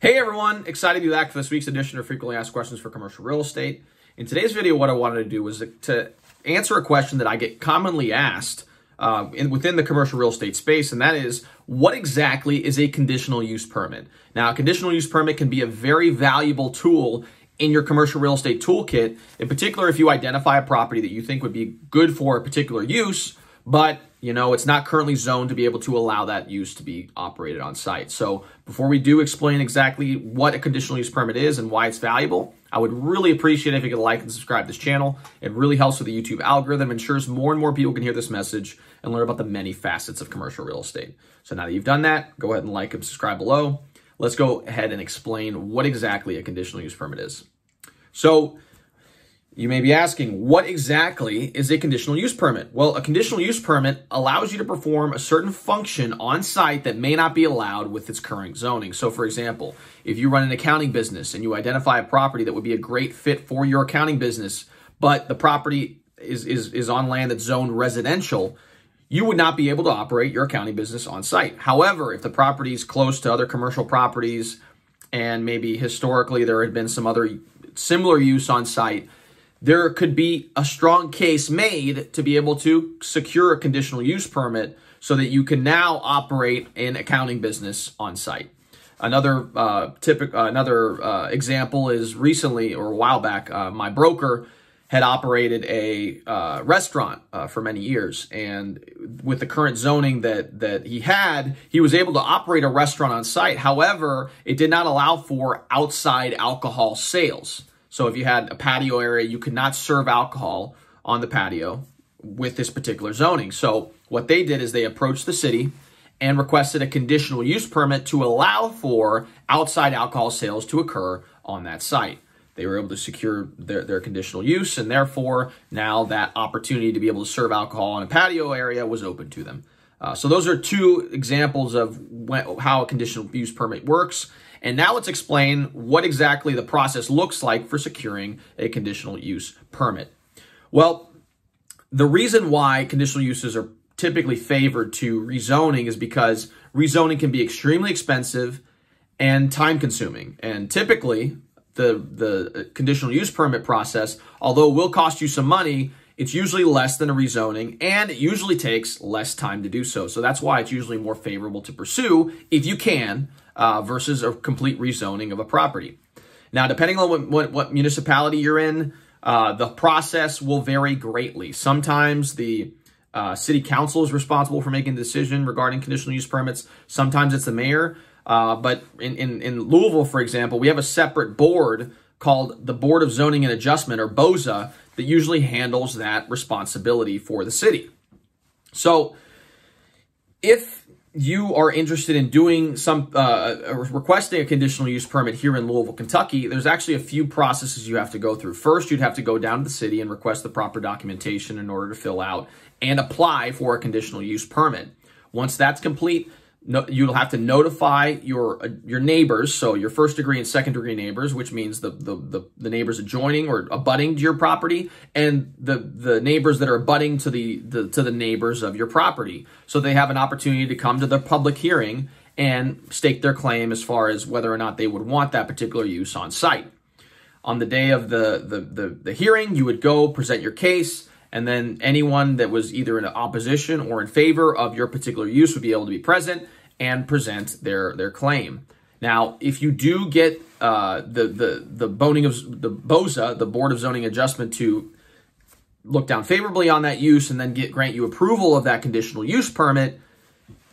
Hey everyone, excited to be back for this week's edition of Frequently Asked Questions for Commercial Real Estate. In today's video, what I wanted to do was to answer a question that I get commonly asked um, in, within the commercial real estate space, and that is, what exactly is a conditional use permit? Now, a conditional use permit can be a very valuable tool in your commercial real estate toolkit, in particular if you identify a property that you think would be good for a particular use, but you know, it's not currently zoned to be able to allow that use to be operated on site. So before we do explain exactly what a conditional use permit is and why it's valuable, I would really appreciate if you could like and subscribe this channel. It really helps with the YouTube algorithm, ensures more and more people can hear this message and learn about the many facets of commercial real estate. So now that you've done that, go ahead and like and subscribe below. Let's go ahead and explain what exactly a conditional use permit is. So you may be asking, what exactly is a conditional use permit? Well, a conditional use permit allows you to perform a certain function on site that may not be allowed with its current zoning. So, for example, if you run an accounting business and you identify a property that would be a great fit for your accounting business, but the property is, is, is on land that's zoned residential, you would not be able to operate your accounting business on site. However, if the property is close to other commercial properties and maybe historically there had been some other similar use on site, there could be a strong case made to be able to secure a conditional use permit so that you can now operate an accounting business on site. Another uh, typic, uh, another uh, example is recently or a while back, uh, my broker had operated a uh, restaurant uh, for many years, and with the current zoning that that he had, he was able to operate a restaurant on site. However, it did not allow for outside alcohol sales. So if you had a patio area, you could not serve alcohol on the patio with this particular zoning. So what they did is they approached the city and requested a conditional use permit to allow for outside alcohol sales to occur on that site. They were able to secure their, their conditional use, and therefore now that opportunity to be able to serve alcohol in a patio area was open to them. Uh, so those are two examples of when, how a conditional use permit works. And now let's explain what exactly the process looks like for securing a conditional use permit. Well, the reason why conditional uses are typically favored to rezoning is because rezoning can be extremely expensive and time consuming. And typically, the, the conditional use permit process, although it will cost you some money, it's usually less than a rezoning, and it usually takes less time to do so. So that's why it's usually more favorable to pursue if you can uh, versus a complete rezoning of a property. Now, depending on what, what, what municipality you're in, uh, the process will vary greatly. Sometimes the uh, city council is responsible for making the decision regarding conditional use permits. Sometimes it's the mayor. Uh, but in, in, in Louisville, for example, we have a separate board called the Board of Zoning and Adjustment, or BOZA, that usually handles that responsibility for the city. So if you are interested in doing some, uh, uh, requesting a conditional use permit here in Louisville, Kentucky, there's actually a few processes you have to go through. First, you'd have to go down to the city and request the proper documentation in order to fill out and apply for a conditional use permit. Once that's complete, no, you'll have to notify your uh, your neighbors, so your first degree and second degree neighbors, which means the, the, the, the, neighbors adjoining or abutting to your property, and the, the neighbors that are abutting to the, the to the neighbors of your property. So they have an opportunity to come to the public hearing and stake their claim as far as whether or not they would want that particular use on site. On the day of the the, the, the hearing, you would go present your case and then anyone that was either in opposition or in favor of your particular use would be able to be present and present their their claim. Now, if you do get uh, the the the boning of the BOZA, the Board of Zoning Adjustment, to look down favorably on that use and then get grant you approval of that conditional use permit,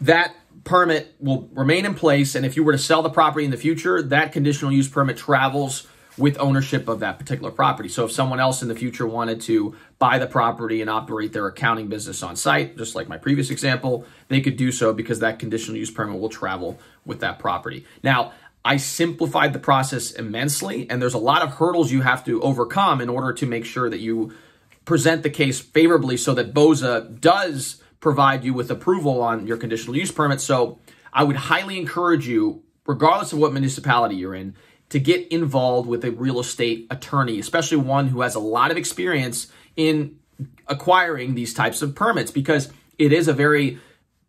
that permit will remain in place. And if you were to sell the property in the future, that conditional use permit travels with ownership of that particular property. So if someone else in the future wanted to buy the property and operate their accounting business on site, just like my previous example, they could do so because that conditional use permit will travel with that property. Now, I simplified the process immensely, and there's a lot of hurdles you have to overcome in order to make sure that you present the case favorably so that BOZA does provide you with approval on your conditional use permit. So I would highly encourage you, regardless of what municipality you're in, to get involved with a real estate attorney, especially one who has a lot of experience in acquiring these types of permits because it is a very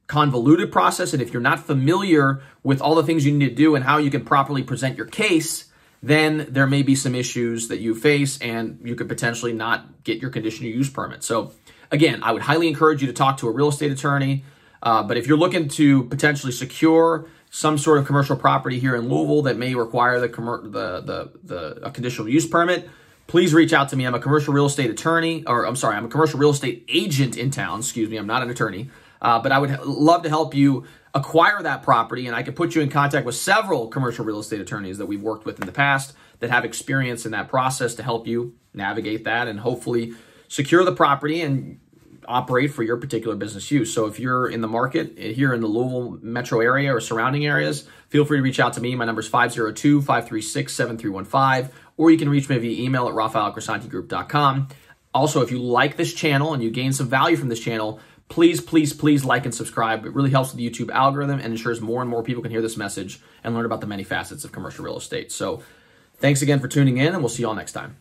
convoluted process. And if you're not familiar with all the things you need to do and how you can properly present your case, then there may be some issues that you face and you could potentially not get your conditional use permit. So, again, I would highly encourage you to talk to a real estate attorney. Uh, but if you're looking to potentially secure some sort of commercial property here in Louisville that may require the the, the the a conditional use permit, please reach out to me. I'm a commercial real estate attorney, or I'm sorry, I'm a commercial real estate agent in town. Excuse me, I'm not an attorney, uh, but I would love to help you acquire that property, and I could put you in contact with several commercial real estate attorneys that we've worked with in the past that have experience in that process to help you navigate that and hopefully secure the property and operate for your particular business use. So if you're in the market eh, here in the Louisville metro area or surrounding areas, feel free to reach out to me. My number is 502-536-7315, or you can reach me via email at rafaelcresantigroup.com. Also, if you like this channel and you gain some value from this channel, please, please, please like and subscribe. It really helps with the YouTube algorithm and ensures more and more people can hear this message and learn about the many facets of commercial real estate. So thanks again for tuning in, and we'll see you all next time.